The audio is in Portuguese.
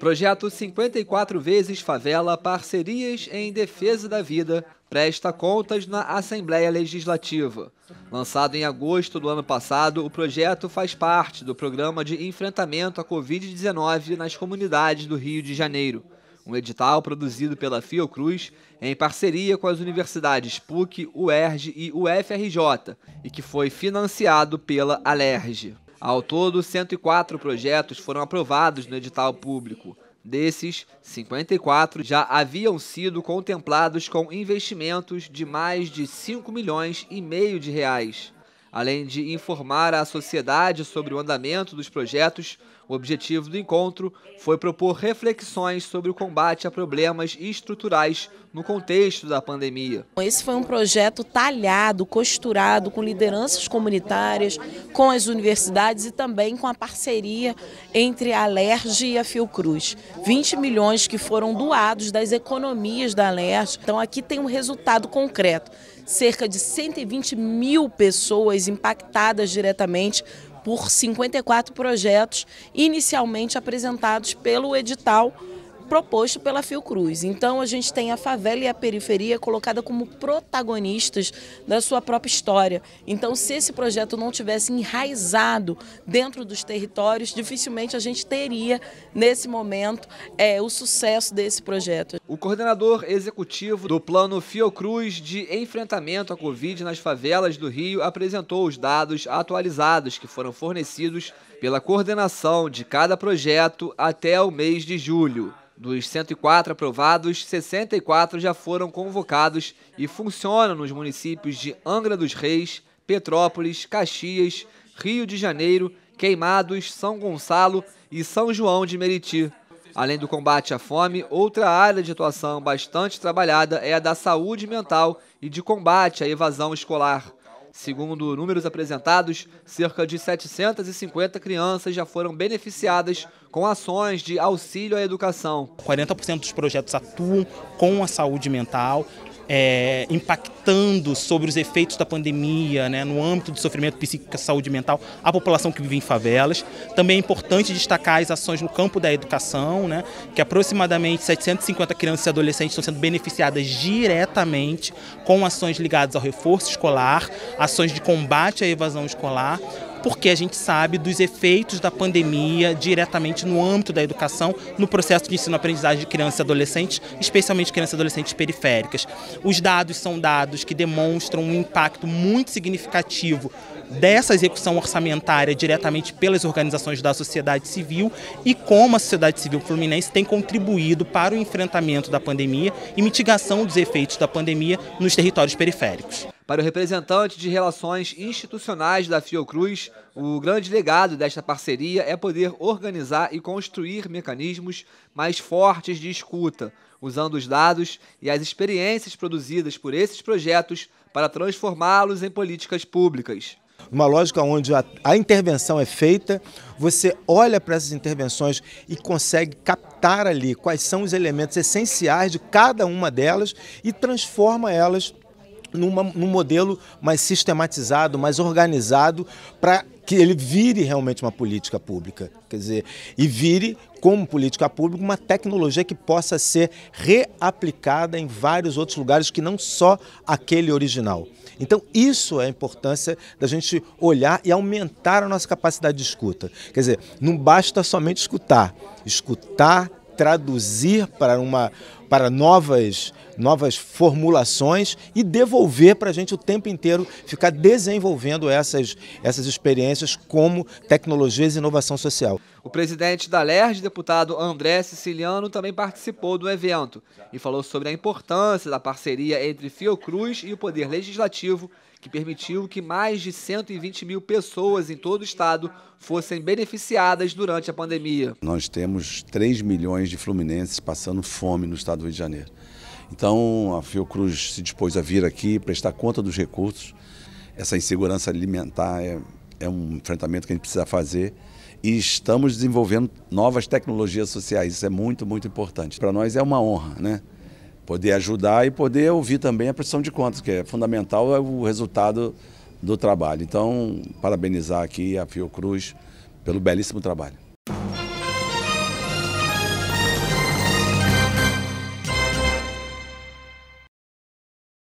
Projeto 54 Vezes Favela Parcerias em Defesa da Vida presta contas na Assembleia Legislativa. Lançado em agosto do ano passado, o projeto faz parte do Programa de Enfrentamento à Covid-19 nas comunidades do Rio de Janeiro. Um edital produzido pela Fiocruz em parceria com as universidades PUC, UERJ e UFRJ e que foi financiado pela Alerj. Ao todo, 104 projetos foram aprovados no edital público. Desses, 54 já haviam sido contemplados com investimentos de mais de 5 milhões e meio de reais. Além de informar a sociedade sobre o andamento dos projetos, o objetivo do encontro foi propor reflexões sobre o combate a problemas estruturais no contexto da pandemia. Esse foi um projeto talhado, costurado com lideranças comunitárias, com as universidades e também com a parceria entre a Alerj e a Fiocruz. 20 milhões que foram doados das economias da Alerj. Então aqui tem um resultado concreto cerca de 120 mil pessoas impactadas diretamente por 54 projetos inicialmente apresentados pelo edital proposto pela Fiocruz. Então a gente tem a favela e a periferia colocada como protagonistas da sua própria história. Então se esse projeto não tivesse enraizado dentro dos territórios, dificilmente a gente teria nesse momento é, o sucesso desse projeto. O coordenador executivo do Plano Fiocruz de enfrentamento à Covid nas favelas do Rio apresentou os dados atualizados que foram fornecidos pela coordenação de cada projeto até o mês de julho. Dos 104 aprovados, 64 já foram convocados e funcionam nos municípios de Angra dos Reis, Petrópolis, Caxias, Rio de Janeiro, Queimados, São Gonçalo e São João de Meriti. Além do combate à fome, outra área de atuação bastante trabalhada é a da saúde mental e de combate à evasão escolar. Segundo números apresentados, cerca de 750 crianças já foram beneficiadas com ações de auxílio à educação. 40% dos projetos atuam com a saúde mental é, impactando sobre os efeitos da pandemia, né, no âmbito do sofrimento psíquico e é saúde mental, a população que vive em favelas. Também é importante destacar as ações no campo da educação, né, que aproximadamente 750 crianças e adolescentes estão sendo beneficiadas diretamente com ações ligadas ao reforço escolar, ações de combate à evasão escolar, porque a gente sabe dos efeitos da pandemia diretamente no âmbito da educação, no processo de ensino-aprendizagem de crianças e adolescentes, especialmente crianças e adolescentes periféricas. Os dados são dados que demonstram um impacto muito significativo dessa execução orçamentária diretamente pelas organizações da sociedade civil e como a sociedade civil fluminense tem contribuído para o enfrentamento da pandemia e mitigação dos efeitos da pandemia nos territórios periféricos. Para o representante de relações institucionais da Fiocruz, o grande legado desta parceria é poder organizar e construir mecanismos mais fortes de escuta, usando os dados e as experiências produzidas por esses projetos para transformá-los em políticas públicas. Uma lógica onde a, a, intervenção é feita, você olha para essas intervenções e consegue captar ali quais são os elementos essenciais de cada uma delas e transforma elas numa, num modelo mais sistematizado, mais organizado, para que ele vire realmente uma política pública. Quer dizer, e vire, como política pública, uma tecnologia que possa ser reaplicada em vários outros lugares que não só aquele original. Então, isso é a importância da gente olhar e aumentar a nossa capacidade de escuta. Quer dizer, não basta somente escutar, escutar, traduzir para uma para novas novas formulações e devolver para a gente o tempo inteiro ficar desenvolvendo essas, essas experiências como tecnologias e inovação social. O presidente da LERJ, deputado André Siciliano, também participou do evento e falou sobre a importância da parceria entre Fiocruz e o Poder Legislativo que permitiu que mais de 120 mil pessoas em todo o estado fossem beneficiadas durante a pandemia. Nós temos 3 milhões de fluminenses passando fome no estado do Rio de Janeiro. Então, a Fiocruz se dispôs a vir aqui, prestar conta dos recursos. Essa insegurança alimentar é, é um enfrentamento que a gente precisa fazer. E estamos desenvolvendo novas tecnologias sociais. Isso é muito, muito importante. Para nós é uma honra, né? Poder ajudar e poder ouvir também a pressão de contas, que é fundamental é o resultado do trabalho. Então, parabenizar aqui a Fiocruz pelo belíssimo trabalho.